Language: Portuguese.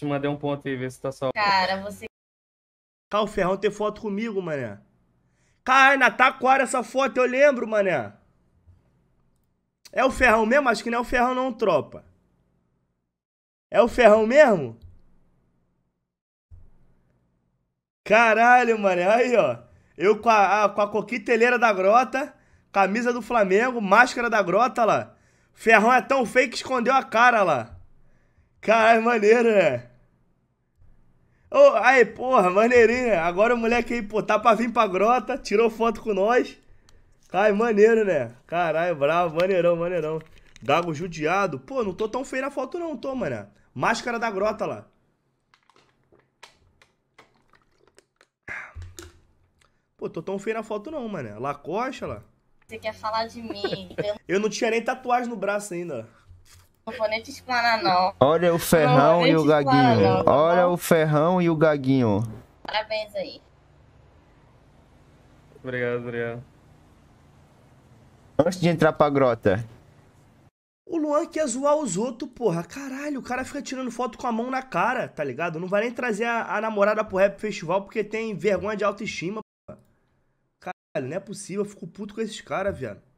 Te mandei um ponto aí, ver se tá salvo. Cara, você. Cara, tá, o Ferrão tem foto comigo, mané. Cara, na taquara tá essa foto eu lembro, mané. É o Ferrão mesmo? Acho que não é o Ferrão, não, tropa. É o Ferrão mesmo? Caralho, mané. Aí, ó. Eu com a, a, com a coquiteleira da grota, camisa do Flamengo, máscara da grota lá. Ferrão é tão feio que escondeu a cara lá. Caralho, maneiro, né? Oh, aí, porra, maneirinho, Agora o moleque aí, pô, tá pra vir pra grota, tirou foto com nós. Cai, maneiro, né? Caralho, bravo, maneirão, maneirão. Gago judiado. Pô, não tô tão feio na foto não, tô, mané. Máscara da grota lá. Pô, tô tão feio na foto não, mané. Lacosta lá. Você quer falar de mim? eu não tinha nem tatuagem no braço ainda, não vou nem te explanar, não. Olha o Ferrão e o Gaguinho. Tá Olha o Ferrão e o Gaguinho. Parabéns aí. Obrigado, obrigado. Antes de entrar pra grota. O Luan quer zoar os outros, porra. Caralho, o cara fica tirando foto com a mão na cara, tá ligado? Não vai nem trazer a, a namorada pro rap festival porque tem vergonha de autoestima, porra. Caralho, não é possível. Eu fico puto com esses caras, viado.